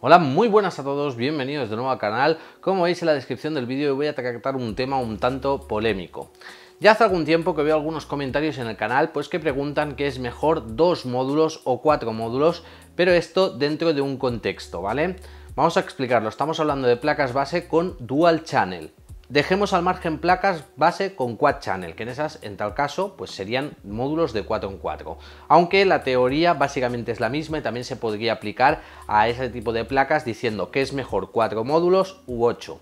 Hola, muy buenas a todos, bienvenidos de nuevo al canal. Como veis en la descripción del vídeo voy a tratar un tema un tanto polémico. Ya hace algún tiempo que veo algunos comentarios en el canal pues que preguntan que es mejor dos módulos o cuatro módulos, pero esto dentro de un contexto, ¿vale? Vamos a explicarlo, estamos hablando de placas base con dual channel. Dejemos al margen placas base con quad channel, que en esas, en tal caso, pues serían módulos de 4 en 4. Aunque la teoría básicamente es la misma y también se podría aplicar a ese tipo de placas diciendo que es mejor 4 módulos u 8.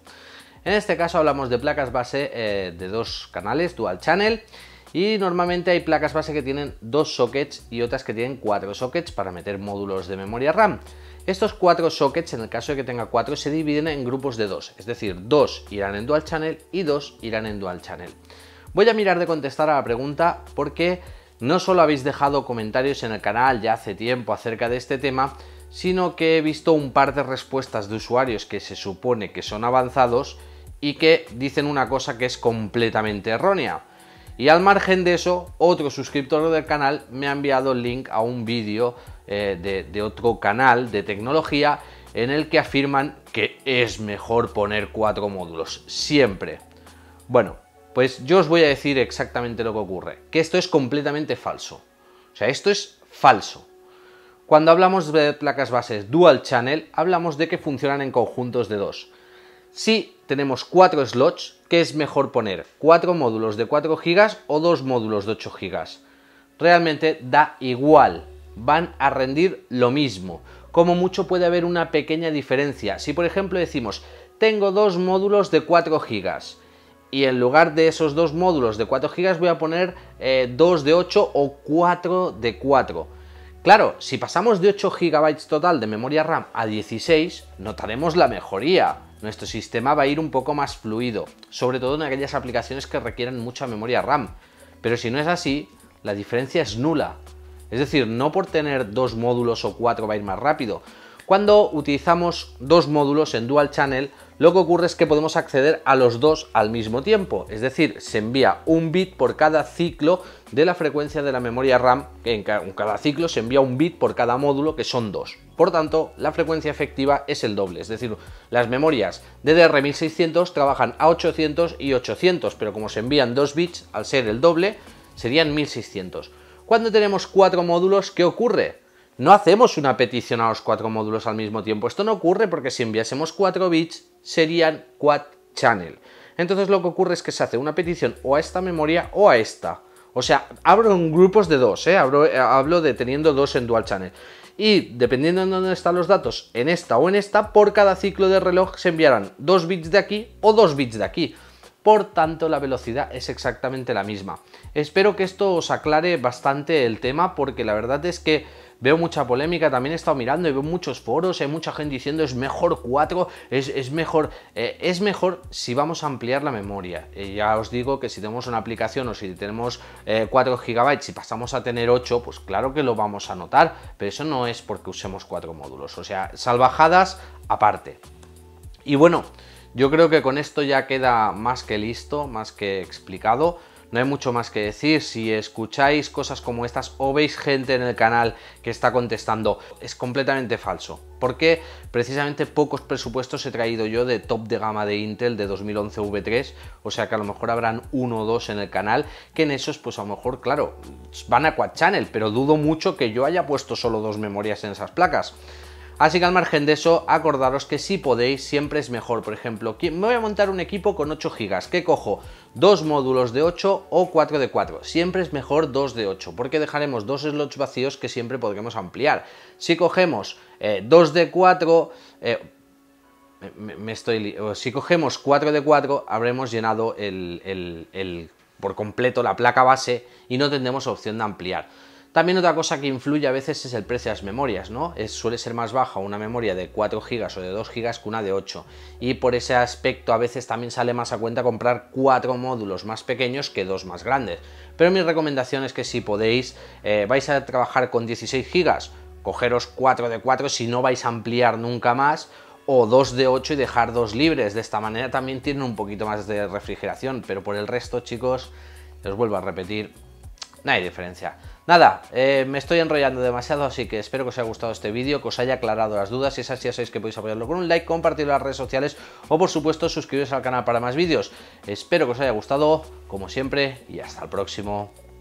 En este caso hablamos de placas base eh, de dos canales, dual channel, y normalmente hay placas base que tienen dos sockets y otras que tienen cuatro sockets para meter módulos de memoria RAM. Estos cuatro sockets, en el caso de que tenga cuatro, se dividen en grupos de dos, es decir, dos irán en dual channel y dos irán en dual channel. Voy a mirar de contestar a la pregunta porque no solo habéis dejado comentarios en el canal ya hace tiempo acerca de este tema, sino que he visto un par de respuestas de usuarios que se supone que son avanzados y que dicen una cosa que es completamente errónea. Y al margen de eso, otro suscriptor del canal me ha enviado el link a un vídeo eh, de, de otro canal de tecnología en el que afirman que es mejor poner cuatro módulos, siempre. Bueno, pues yo os voy a decir exactamente lo que ocurre, que esto es completamente falso. O sea, esto es falso. Cuando hablamos de placas bases dual channel, hablamos de que funcionan en conjuntos de dos si tenemos cuatro slots, ¿qué es mejor poner? ¿Cuatro módulos de 4 GB o dos módulos de 8 GB? Realmente da igual, van a rendir lo mismo. Como mucho puede haber una pequeña diferencia. Si por ejemplo decimos, tengo dos módulos de 4 GB y en lugar de esos dos módulos de 4 GB voy a poner eh, dos de 8 o 4 de 4. Claro, si pasamos de 8 GB total de memoria RAM a 16, notaremos la mejoría nuestro sistema va a ir un poco más fluido, sobre todo en aquellas aplicaciones que requieren mucha memoria RAM. Pero si no es así, la diferencia es nula. Es decir, no por tener dos módulos o cuatro va a ir más rápido, cuando utilizamos dos módulos en Dual Channel, lo que ocurre es que podemos acceder a los dos al mismo tiempo, es decir, se envía un bit por cada ciclo de la frecuencia de la memoria RAM, que en cada ciclo se envía un bit por cada módulo, que son dos. Por tanto, la frecuencia efectiva es el doble, es decir, las memorias DDR1600 trabajan a 800 y 800, pero como se envían dos bits, al ser el doble, serían 1600. Cuando tenemos cuatro módulos, ¿qué ocurre? no hacemos una petición a los cuatro módulos al mismo tiempo. Esto no ocurre porque si enviásemos cuatro bits serían quad channel. Entonces lo que ocurre es que se hace una petición o a esta memoria o a esta. O sea, abro en grupos de dos, ¿eh? eh hablo, de teniendo dos en dual channel. Y dependiendo de dónde están los datos, en esta o en esta, por cada ciclo de reloj se enviarán dos bits de aquí o dos bits de aquí. Por tanto, la velocidad es exactamente la misma. Espero que esto os aclare bastante el tema porque la verdad es que veo mucha polémica, también he estado mirando y veo muchos foros, hay mucha gente diciendo es mejor 4, es, mejor, eh, es mejor si vamos a ampliar la memoria. ya os digo que si tenemos una aplicación o si tenemos 4 GB y pasamos a tener 8, pues claro que lo vamos a notar, pero eso no es porque usemos 4 módulos, o sea, salvajadas aparte. Y bueno, yo creo que con esto ya queda más que listo, más que explicado. No hay mucho más que decir. Si escucháis cosas como estas o veis gente en el canal que está contestando, es completamente falso. Porque precisamente pocos presupuestos he traído yo de top de gama de Intel de 2011 V3, o sea que a lo mejor habrán uno o dos en el canal, que en esos pues a lo mejor, claro, van a Quad Channel, pero dudo mucho que yo haya puesto solo dos memorias en esas placas. Así que al margen de eso, acordaros que si podéis, siempre es mejor. Por ejemplo, me voy a montar un equipo con 8 GB. ¿Qué cojo? Dos módulos de 8 o 4 de 4. Siempre es mejor 2 de 8, porque dejaremos dos slots vacíos que siempre podremos ampliar. Si cogemos eh, de 4... Eh, si cogemos cuatro de 4, habremos llenado por completo la placa base y no tendremos opción de ampliar. También otra cosa que influye a veces es el precio de las memorias, ¿no? suele ser más baja una memoria de 4 GB o de 2 GB que una de 8. Y por ese aspecto a veces también sale más a cuenta comprar 4 módulos más pequeños que dos más grandes. Pero mi recomendación es que si podéis, eh, vais a trabajar con 16 GB, cogeros 4 de 4 si no vais a ampliar nunca más o dos de 8 y dejar dos libres. De esta manera también tienen un poquito más de refrigeración, pero por el resto, chicos, os vuelvo a repetir, no hay diferencia. Nada, eh, me estoy enrollando demasiado, así que espero que os haya gustado este vídeo, que os haya aclarado las dudas. Si es así, ya sabéis que podéis apoyarlo con un like, compartirlo en las redes sociales o, por supuesto, suscribiros al canal para más vídeos. Espero que os haya gustado, como siempre, y hasta el próximo.